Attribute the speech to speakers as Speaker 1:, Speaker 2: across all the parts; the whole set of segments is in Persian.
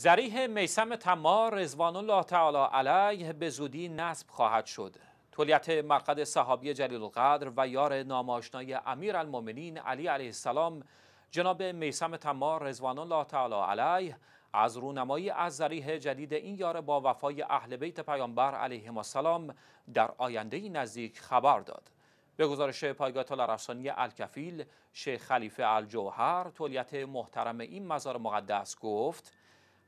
Speaker 1: زریح میسم تمار رزوان الله تعالی علیه به زودی نصب خواهد شد تولیت مرقد صحابی جلیل القدر و یار ناماشنای امیر المومنین علی علیه السلام جناب میسم تمار رزوان الله تعالی علیه از رونمایی از ذریح جدید این یار با وفای اهل بیت پیامبر علیهم السلام در آینده نزدیک خبر داد به گزارش پایگاه رسانی الکفیل شیخ خلیفه الجوهر تولیت محترم این مزار مقدس گفت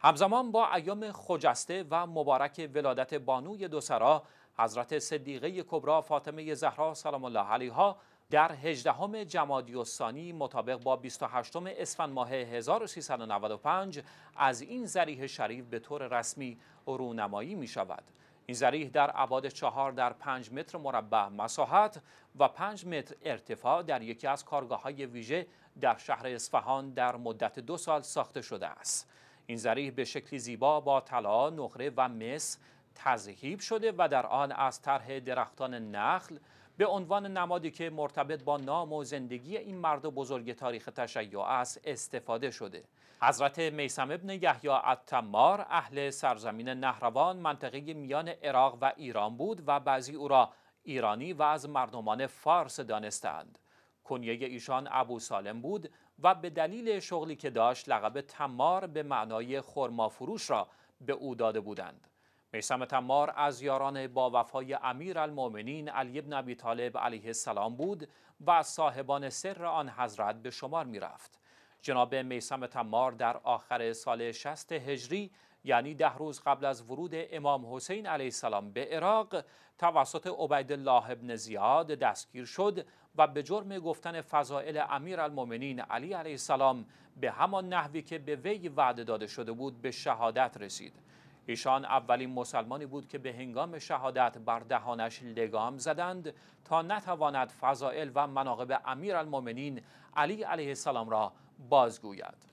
Speaker 1: همزمان با ایام خجسته و مبارک ولادت بانوی دوسرا حضرت صدیقه کبرا فاطمه زهرا سلام الله علیها در 18 جمادی الثانی مطابق با 28 اسفند ماه 1395 از این زریح شریف به طور رسمی رونمایی می شود. این ذریح در ابعاد چهار در 5 متر مربع مساحت و 5 متر ارتفاع در یکی از کارگاه های ویژه در شهر اصفهان در مدت دو سال ساخته شده است. این ظریح به شکلی زیبا با طلا، نقره و مس تذهیب شده و در آن از طرح درختان نخل به عنوان نمادی که مرتبط با نام و زندگی این مرد بزرگ تاریخ تشیع است استفاده شده حضرت میسم ابن یحیی التمار اهل سرزمین نهروان منطقه میان عراق و ایران بود و بعضی او را ایرانی و از مردمان فارس دانستند کنیه ایشان ابو سالم بود و به دلیل شغلی که داشت لقب تمار به معنای خرمافروش را به او داده بودند میسم تمار از یاران با وفای امیر المومنین علی بن ابی طالب علیه السلام بود و صاحبان سر آن حضرت به شمار می رفت. جناب میسم تمار در آخر سال 60 هجری یعنی ده روز قبل از ورود امام حسین علیه السلام به عراق توسط عبیدالله ابن زیاد دستگیر شد و به جرم گفتن فضائل امیر علی علیه السلام به همان نحوی که به وی وعده داده شده بود به شهادت رسید ایشان اولین مسلمانی بود که به هنگام شهادت بر دهانش لگام زدند تا نتواند فضائل و مناقب امیر علی علیه السلام را بازگوید